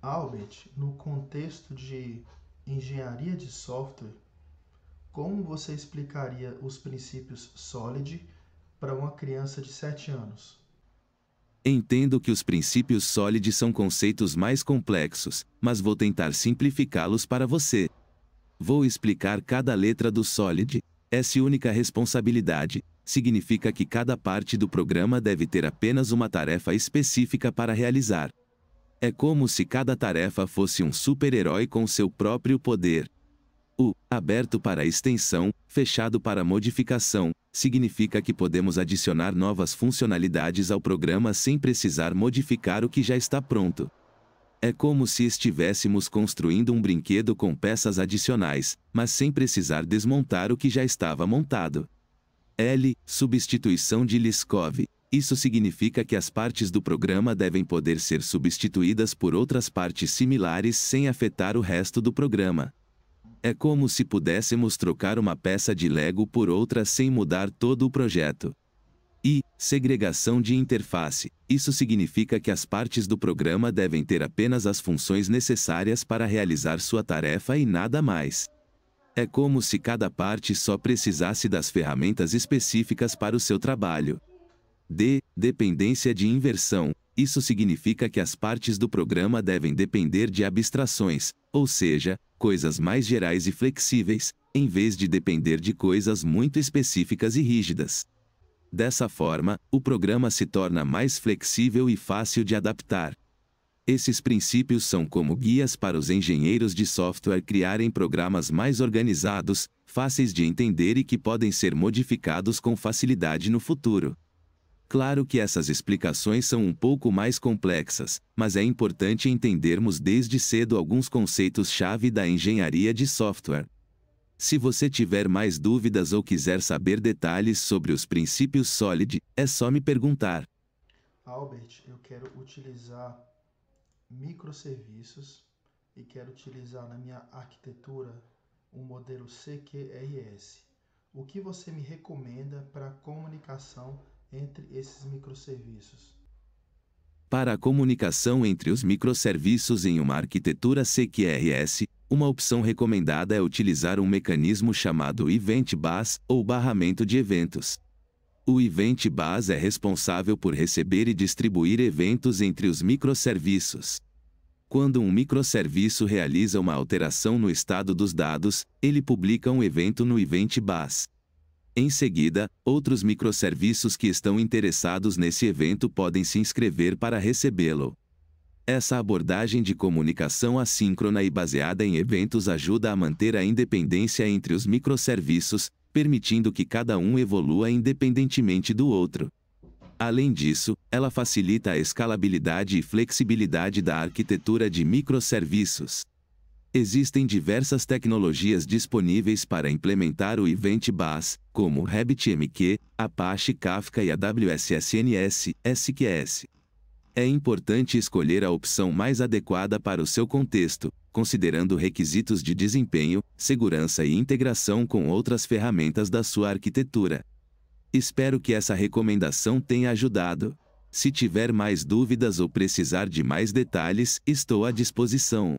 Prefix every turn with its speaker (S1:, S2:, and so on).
S1: Albert, no contexto de engenharia de software, como você explicaria os princípios SOLID para uma criança de 7 anos?
S2: Entendo que os princípios SOLID são conceitos mais complexos, mas vou tentar simplificá-los para você. Vou explicar cada letra do SOLID. S é única responsabilidade significa que cada parte do programa deve ter apenas uma tarefa específica para realizar. É como se cada tarefa fosse um super-herói com seu próprio poder. O aberto para extensão, fechado para modificação, significa que podemos adicionar novas funcionalidades ao programa sem precisar modificar o que já está pronto. É como se estivéssemos construindo um brinquedo com peças adicionais, mas sem precisar desmontar o que já estava montado. L. Substituição de Liskov. Isso significa que as partes do programa devem poder ser substituídas por outras partes similares sem afetar o resto do programa. É como se pudéssemos trocar uma peça de Lego por outra sem mudar todo o projeto. E, segregação de interface. Isso significa que as partes do programa devem ter apenas as funções necessárias para realizar sua tarefa e nada mais. É como se cada parte só precisasse das ferramentas específicas para o seu trabalho. D. Dependência de inversão. Isso significa que as partes do programa devem depender de abstrações, ou seja, coisas mais gerais e flexíveis, em vez de depender de coisas muito específicas e rígidas. Dessa forma, o programa se torna mais flexível e fácil de adaptar. Esses princípios são como guias para os engenheiros de software criarem programas mais organizados, fáceis de entender e que podem ser modificados com facilidade no futuro. Claro que essas explicações são um pouco mais complexas, mas é importante entendermos desde cedo alguns conceitos-chave da engenharia de software. Se você tiver mais dúvidas ou quiser saber detalhes sobre os princípios SOLID, é só me perguntar.
S1: Albert, eu quero utilizar microserviços e quero utilizar na minha arquitetura um modelo CQRS. O que você me recomenda para comunicação entre esses microserviços.
S2: Para a comunicação entre os microserviços em uma arquitetura CQRS, uma opção recomendada é utilizar um mecanismo chamado Event Bus ou barramento de eventos. O Event Bus é responsável por receber e distribuir eventos entre os microserviços. Quando um microserviço realiza uma alteração no estado dos dados, ele publica um evento no Event Bus. Em seguida, outros microserviços que estão interessados nesse evento podem se inscrever para recebê-lo. Essa abordagem de comunicação assíncrona e baseada em eventos ajuda a manter a independência entre os microserviços, permitindo que cada um evolua independentemente do outro. Além disso, ela facilita a escalabilidade e flexibilidade da arquitetura de microserviços. Existem diversas tecnologias disponíveis para implementar o Event Bus, como RabbitMQ, Apache Kafka e AWS SNS, SQS. É importante escolher a opção mais adequada para o seu contexto, considerando requisitos de desempenho, segurança e integração com outras ferramentas da sua arquitetura. Espero que essa recomendação tenha ajudado. Se tiver mais dúvidas ou precisar de mais detalhes, estou à disposição.